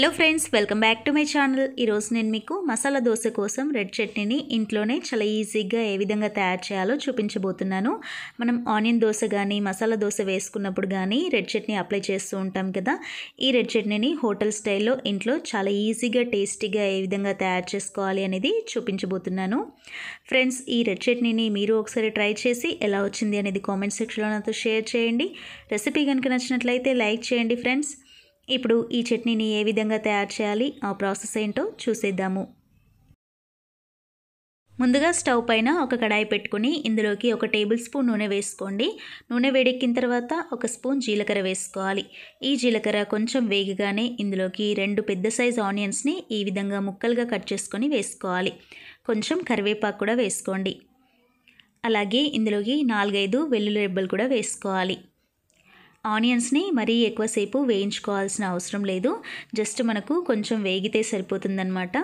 hello friends welcome back to my channel ఈరోజు నేను మీకు మసాలా దోశ కోసం రెడ్ చట్నీని ఇంట్లోనే చాలా ఈజీగా ఏ విధంగా తయారు చేయాలో చూపించబోతున్నాను మనం ఆనియన్ దోశ కానీ మసాలా దోశ వేసుకున్నప్పుడు కానీ రెడ్ చట్నీ అప్లై చేస్తూ ఉంటాం కదా ఈ రెడ్ చట్నీని హోటల్ స్టైల్లో ఇంట్లో చాలా ఈజీగా టేస్టీగా ఏ విధంగా తయారు చేసుకోవాలి అనేది చూపించబోతున్నాను ఫ్రెండ్స్ ఈ రెడ్ చట్నీని మీరు ఒకసారి ట్రై చేసి ఎలా వచ్చింది అనేది కామెంట్ సెక్షన్లో నాతో షేర్ చేయండి రెసిపీ కనుక నచ్చినట్లయితే లైక్ చేయండి ఫ్రెండ్స్ ఇప్పుడు ఈ చట్నీని ఏ విధంగా తయారు చేయాలి ఆ ప్రాసెస్ ఏంటో చూసేద్దాము ముందుగా స్టవ్ పైన ఒక కడాయి పెట్టుకుని ఇందులోకి ఒక టేబుల్ స్పూన్ నూనె వేసుకోండి నూనె వేడెక్కిన తర్వాత ఒక స్పూన్ జీలకర్ర వేసుకోవాలి ఈ జీలకర్ర కొంచెం వేగగానే ఇందులోకి రెండు పెద్ద సైజు ఆనియన్స్ని ఈ విధంగా ముక్కలుగా కట్ చేసుకొని వేసుకోవాలి కొంచెం కరివేపాకు కూడా వేసుకోండి అలాగే ఇందులోకి నాలుగైదు వెల్లుల్లి రెబ్బలు కూడా వేసుకోవాలి ఆనియన్స్ని మరీ ఎక్కువసేపు వేయించుకోవాల్సిన అవసరం లేదు జస్ట్ మనకు కొంచెం వేగితే సరిపోతుందనమాట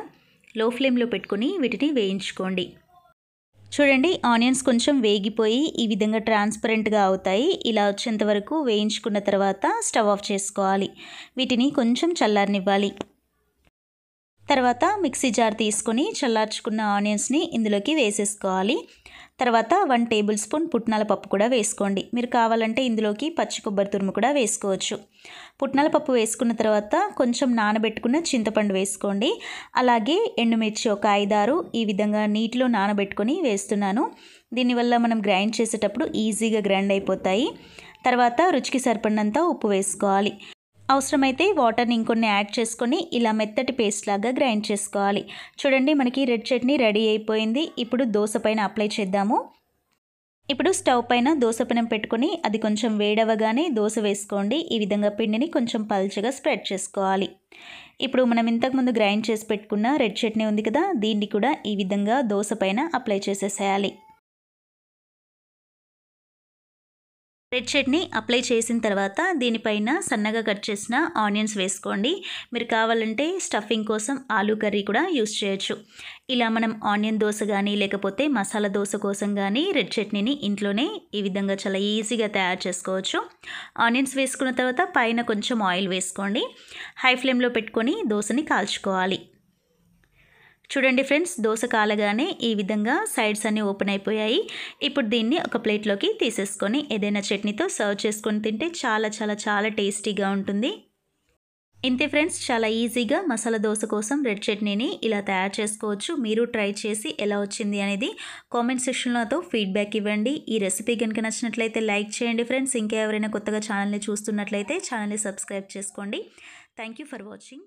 లో ఫ్లేమ్లో పెట్టుకొని వీటిని వేయించుకోండి చూడండి ఆనియన్స్ కొంచెం వేగిపోయి ఈ విధంగా ట్రాన్స్పరెంట్గా అవుతాయి ఇలా వచ్చేంత వరకు వేయించుకున్న తర్వాత స్టవ్ ఆఫ్ చేసుకోవాలి వీటిని కొంచెం చల్లారనివ్వాలి తర్వాత మిక్సీ జార్ తీసుకొని చల్లార్చుకున్న ఆనియన్స్ని ఇందులోకి వేసేసుకోవాలి తర్వాత వన్ టేబుల్ స్పూన్ పుట్నాల పప్పు కూడా వేసుకోండి మీరు కావాలంటే ఇందులోకి పచ్చి కొబ్బరి తురుము కూడా వేసుకోవచ్చు పుట్నాల పప్పు వేసుకున్న తర్వాత కొంచెం నానబెట్టుకున్న చింతపండు వేసుకోండి అలాగే ఎండుమిర్చి ఒక ఐదారు ఈ విధంగా నీటిలో నానబెట్టుకొని వేస్తున్నాను దీనివల్ల మనం గ్రైండ్ చేసేటప్పుడు ఈజీగా గ్రైండ్ అయిపోతాయి తర్వాత రుచికి సరిపడినంత ఉప్పు వేసుకోవాలి అవసరమైతే వాటర్ని ఇంకొన్ని యాడ్ చేసుకొని ఇలా మెత్తటి పేస్ట్ లాగా గ్రైండ్ చేసుకోవాలి చూడండి మనకి రెడ్ చట్నీ రెడీ అయిపోయింది ఇప్పుడు దోశ పైన అప్లై చేద్దాము ఇప్పుడు స్టవ్ పైన దోశ దోశపనం పెట్టుకొని అది కొంచెం వేడవగానే దోశ వేసుకోండి ఈ విధంగా పిండిని కొంచెం పల్చగా స్ప్రెడ్ చేసుకోవాలి ఇప్పుడు మనం ఇంతకుముందు గ్రైండ్ చేసి పెట్టుకున్న రెడ్ చట్నీ ఉంది కదా దీన్ని కూడా ఈ విధంగా దోశ పైన అప్లై చేసేసేయాలి రెడ్ చట్నీ అప్లై చేసిన తర్వాత దీనిపైన సన్నగా కట్ చేసిన ఆనియన్స్ వేసుకోండి మీరు కావాలంటే స్టఫింగ్ కోసం ఆలూ కర్రీ కూడా యూస్ చేయొచ్చు ఇలా మనం ఆనియన్ దోశ కానీ లేకపోతే మసాలా దోశ కోసం కానీ రెడ్ చట్నీని ఇంట్లోనే ఈ విధంగా చాలా ఈజీగా తయారు చేసుకోవచ్చు ఆనియన్స్ వేసుకున్న తర్వాత పైన కొంచెం ఆయిల్ వేసుకోండి హై ఫ్లేమ్లో పెట్టుకొని దోశని కాల్చుకోవాలి చూడండి ఫ్రెండ్స్ దోశ కాలగానే ఈ విధంగా సైడ్స్ అన్నీ ఓపెన్ అయిపోయాయి ఇప్పుడు దీన్ని ఒక ప్లేట్లోకి తీసేసుకొని ఏదైనా చట్నీతో సర్వ్ చేసుకొని తింటే చాలా చాలా చాలా టేస్టీగా ఉంటుంది ఇంతే ఫ్రెండ్స్ చాలా ఈజీగా మసాలా దోశ కోసం రెడ్ చట్నీని ఇలా తయారు చేసుకోవచ్చు మీరు ట్రై చేసి ఎలా వచ్చింది అనేది కామెంట్ సెక్షన్లతో ఫీడ్బ్యాక్ ఇవ్వండి ఈ రెసిపీ కనుక నచ్చినట్లయితే లైక్ చేయండి ఫ్రెండ్స్ ఇంకా ఎవరైనా కొత్తగా ఛానల్ని చూస్తున్నట్లయితే ఛానల్ని సబ్స్క్రైబ్ చేసుకోండి థ్యాంక్ ఫర్ వాచింగ్